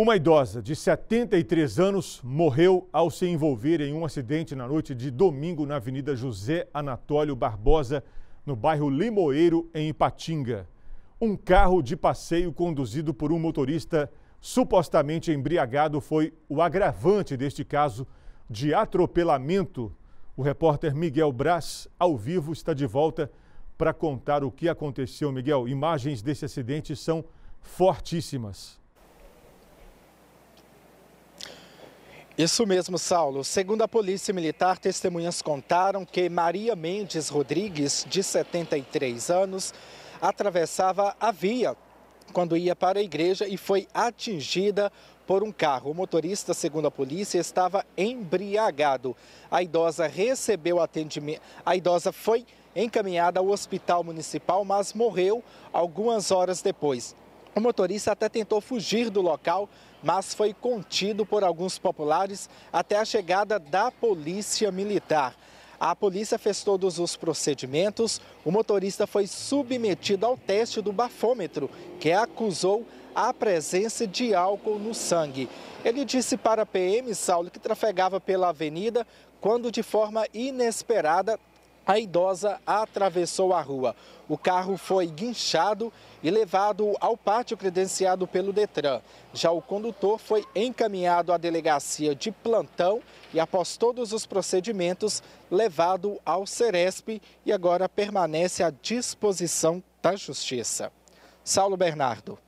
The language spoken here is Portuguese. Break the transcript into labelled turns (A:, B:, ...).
A: Uma idosa de 73 anos morreu ao se envolver em um acidente na noite de domingo na Avenida José Anatólio Barbosa, no bairro Limoeiro, em Ipatinga. Um carro de passeio conduzido por um motorista supostamente embriagado foi o agravante deste caso de atropelamento. O repórter Miguel Braz, ao vivo, está de volta para contar o que aconteceu. Miguel, imagens desse acidente são fortíssimas.
B: Isso mesmo, Saulo. Segundo a Polícia Militar, testemunhas contaram que Maria Mendes Rodrigues, de 73 anos, atravessava a via quando ia para a igreja e foi atingida por um carro. O motorista, segundo a polícia, estava embriagado. A idosa recebeu atendimento. A idosa foi encaminhada ao hospital municipal, mas morreu algumas horas depois. O motorista até tentou fugir do local, mas foi contido por alguns populares até a chegada da polícia militar. A polícia fez todos os procedimentos. O motorista foi submetido ao teste do bafômetro, que acusou a presença de álcool no sangue. Ele disse para a PM, Saulo, que trafegava pela avenida quando, de forma inesperada, a idosa atravessou a rua. O carro foi guinchado e levado ao pátio credenciado pelo Detran. Já o condutor foi encaminhado à delegacia de plantão e, após todos os procedimentos, levado ao Ceresp e agora permanece à disposição da Justiça. Saulo Bernardo.